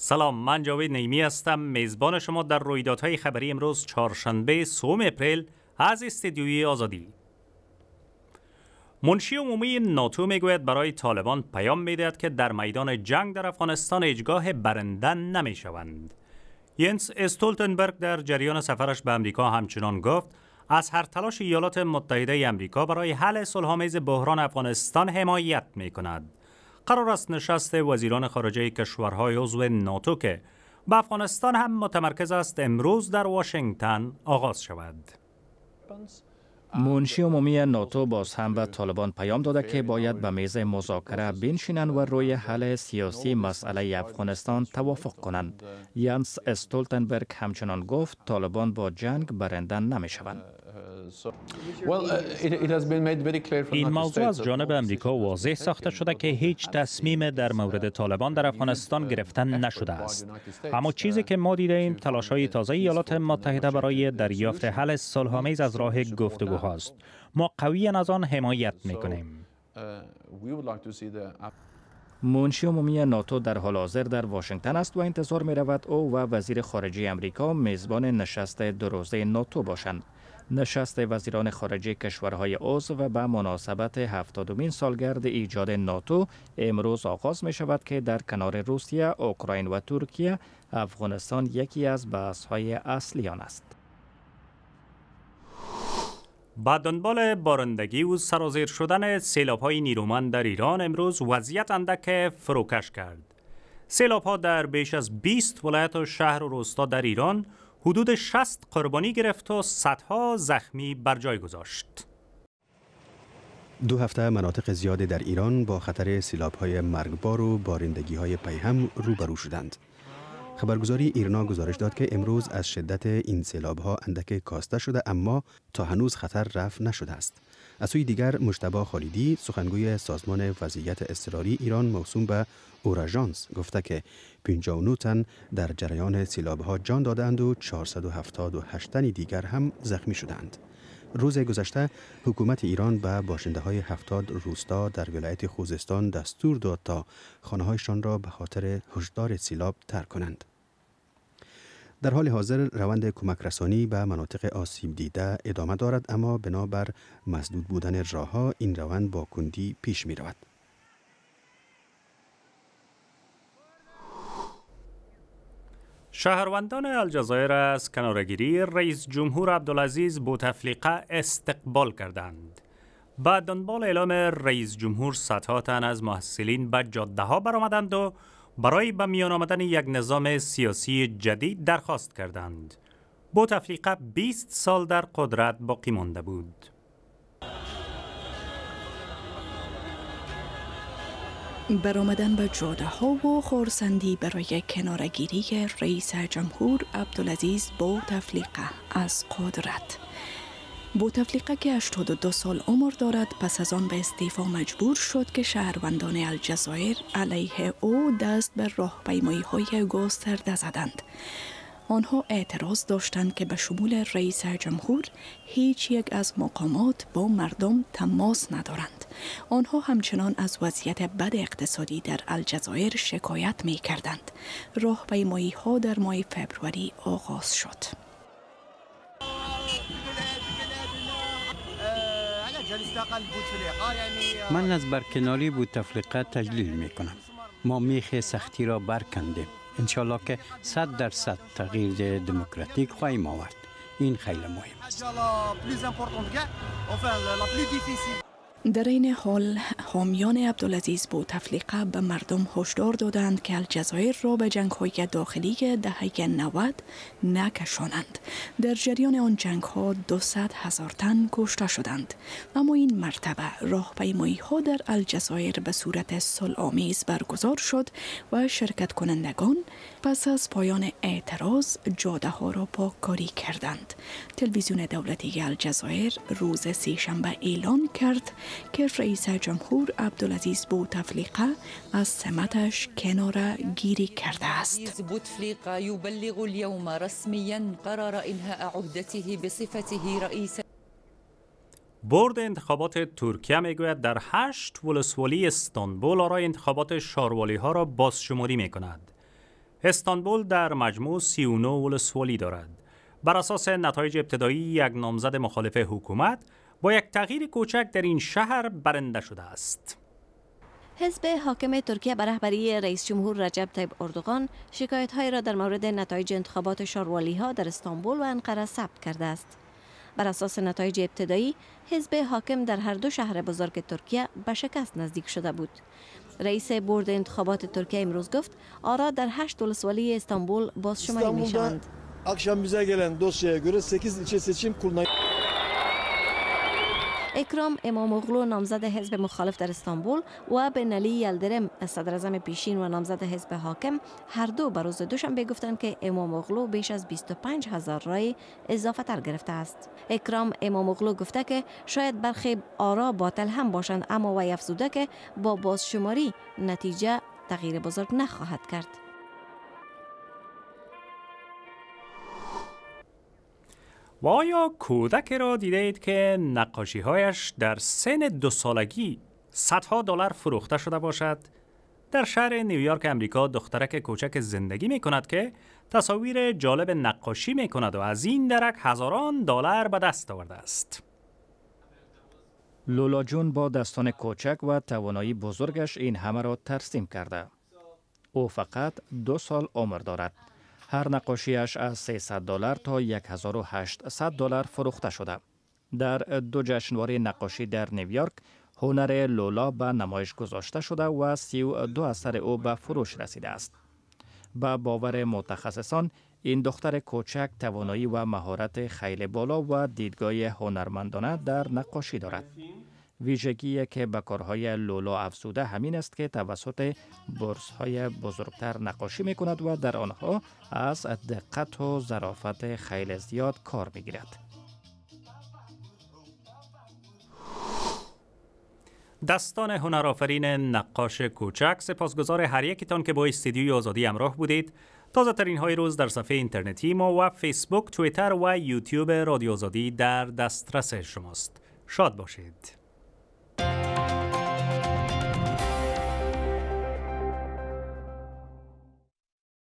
سلام من جاوید نیمی هستم میزبان شما در رویدادهای خبری امروز چهارشنبه سوم اپریل از استدیوی آزادی منشی عمومی ناتو میگوید برای طالبان پیام میدهد که در میدان جنگ در افغانستان اجگاه برندن نمیشوند ینس استولتنبرگ در جریان سفرش به امریکا همچنان گفت از هر تلاش ایالات متحده امریکا برای حل صلحآمیز بحران افغانستان حمایت می کند. قرار است نشست وزیران خارجه کشورهای عضو ناتو که به افغانستان هم متمرکز است امروز در واشنگتن آغاز شود. منشی عمومی ناتو باز هم به طالبان پیام داده که باید به میز مذاکره بنشینند و روی حل سیاسی مسئله افغانستان توافق کنند. یانس استولتنبرگ همچنان گفت طالبان با جنگ برنده نمی شوند. این موضوع از جانب امریکا واضح ساخته شده که هیچ تصمیم در مورد طالبان در افغانستان گرفتن نشده است اما چیزی که ما دیده ایم تلاش های تازه ایالات متحده برای دریافت حل سلحامیز از راه گفتگو هاست ما قوی از آن حمایت می کنیم uh, منشی عمومی ناتو در حال حاضر در واشنگتن است و انتظار می رود او و وزیر خارجه امریکا میزبان نشست در روزه ناتو باشند نشست وزیران خارجه کشورهای عضو و به مناسبت هفتادمین سالگرد ایجاد ناتو امروز آغاز می شود که در کنار روسیه، اوکراین و ترکیه افغانستان یکی از بحث های اصلی آن است. با دنبال بارندگی و سرازیر شدن سیلاب های نیرومند در ایران امروز وضعیت اندک فروکش کرد. سیلاب ها در بیش از 20 ولایت و شهر و روستا در ایران حدود 60 قربانی گرفت و صدها زخمی بر جای گذاشت. دو هفته مناطق زیادی در ایران با خطر سیلاب‌های مرگبار و بارندگی های پیهم روبرو شدند. خبرگزاری ایرنا گزارش داد که امروز از شدت این سیلاب ها اندک کاسته شده اما تا هنوز خطر رفع نشده است. از سوی دیگر مشتبا خالیدی سخنگوی سازمان وضعیت اضطراری ایران موسوم به اوراژانس گفته که 59 تن در جریان سیلاب ها جان دادند و 478 تن دیگر هم زخمی شدند. روز گذشته حکومت ایران به باشنده های هفتاد روستا در ولایت خوزستان دستور داد تا هایشان را به خاطر هشدار سیلاب ترک کنند. در حال حاضر روند کمک رسانی به مناطق آسیب دیده ادامه دارد اما بنابر مسدود بودن راه این روند با کندی پیش می رود. شهروندان الجزایر از کنارگیری رئیس جمهور عبدالعزیز بوتفلیقه استقبال کردند. بعد دنبال اعلام رئیس جمهور صدها تن از محصلین به جاده ها برآمدند و برای به میان آمدن یک نظام سیاسی جدید درخواست کردند. بوتفلیقه 20 سال در قدرت باقی مانده بود. برآمدن به جاده ها و خورسندی برای کنارگیری رئیس جمهور عبدالعزیز بوتفلیقه از قدرت بوتفلیقه که 82 سال عمر دارد پس از آن به استعفا مجبور شد که شهروندان الجزایر علیه او دست به راهپیمایی های گسترده زدند آنها اعتراض داشتند که به شمول رئیس جمهور هیچ یک از مقامات با مردم تماس ندارند آنها همچنان از وضعیت بد اقتصادی در الجزایر شکایت می کردند. راه پیمایی ها در ماه فبروری آغاز شد. من از برکناری بود تجلیل می کنم. ما میخ سختی را برکندیم. انشالله که صد درصد تغییر دموکراتیک خواهیم آورد. این خیلی مهم است. در این حال حامیان عبدالعزیز تفلیقه به مردم هشدار دادند که الجزایر را به جنگ های داخلی دهه 90 نکشانند در جریان آن جنگ ها 200 هزار تن کشته شدند اما این مرتبه راهپیمایی ها در الجزایر به صورت آمیز برگزار شد و شرکت کنندگان پس از پایان اعتراض جاده ها را کاری کردند تلویزیون دولتی الجزایر روز شنبه اعلان کرد که رئیس جمهور عبدالعزیز بوتفلیقه از سمتش کنار گیری کرده است قرار برد انتخابات ترکیه میگوید در هشت ولسوالی استانبول آرای انتخابات شاروالی ها را بازشماری می کند. استانبول در مجموع 39 ولسوالی دارد. بر اساس نتایج ابتدایی یک نامزد مخالف حکومت با یک تغییر کوچک در این شهر برنده شده است. حزب حاکم ترکیه به رهبری رئیس جمهور رجب طیب اردوغان شکایت های را در مورد نتایج انتخابات شاروالی ها در استانبول و انقره ثبت کرده است. بر اساس نتایج ابتدایی حزب حاکم در هر دو شهر بزرگ ترکیه به شکست نزدیک شده بود رئیس برد انتخابات ترکیه امروز گفت آرا در هشت ولسوالی استانبول بازشماری می شوند. اکرام امام اغلو نامزد حزب مخالف در استانبول و بن علی یلدرم صدر پیشین و نامزد حزب حاکم هر دو به روز دوشنبه گفتند که امام اغلو بیش از 25 هزار رای اضافه تر گرفته است اکرام امام اغلو گفته که شاید برخی آرا باطل هم باشند اما وی افزوده که با بازشماری نتیجه تغییر بزرگ نخواهد کرد و آیا کودک را دیدید که نقاشی هایش در سن دو سالگی صدها دلار فروخته شده باشد؟ در شهر نیویورک امریکا دخترک کوچک زندگی می کند که تصاویر جالب نقاشی می کند و از این درک هزاران دلار به دست آورده است. لولا جون با دستان کوچک و توانایی بزرگش این همه را ترسیم کرده. او فقط دو سال عمر دارد. هر نقاشیش از 300 دلار تا 1800 دلار فروخته شده. در دو جشنواره نقاشی در نیویورک هنر لولا به نمایش گذاشته شده و 32 اثر او به فروش رسیده است. با باور متخصصان این دختر کوچک توانایی و مهارت خیلی بالا و دیدگاه هنرمندانه در نقاشی دارد. ویژگی که به کارهای لولا افزوده همین است که توسط برس های بزرگتر نقاشی می کند و در آنها از دقت و ظرافت خیلی زیاد کار می گیرد. دستان هنرآفرین نقاش کوچک سپاسگزار هر یکتان که با استدیوی آزادی امراه بودید تازه ترین های روز در صفحه اینترنتی ما و فیسبوک، توییتر و یوتیوب رادیو آزادی در دسترس شماست شاد باشید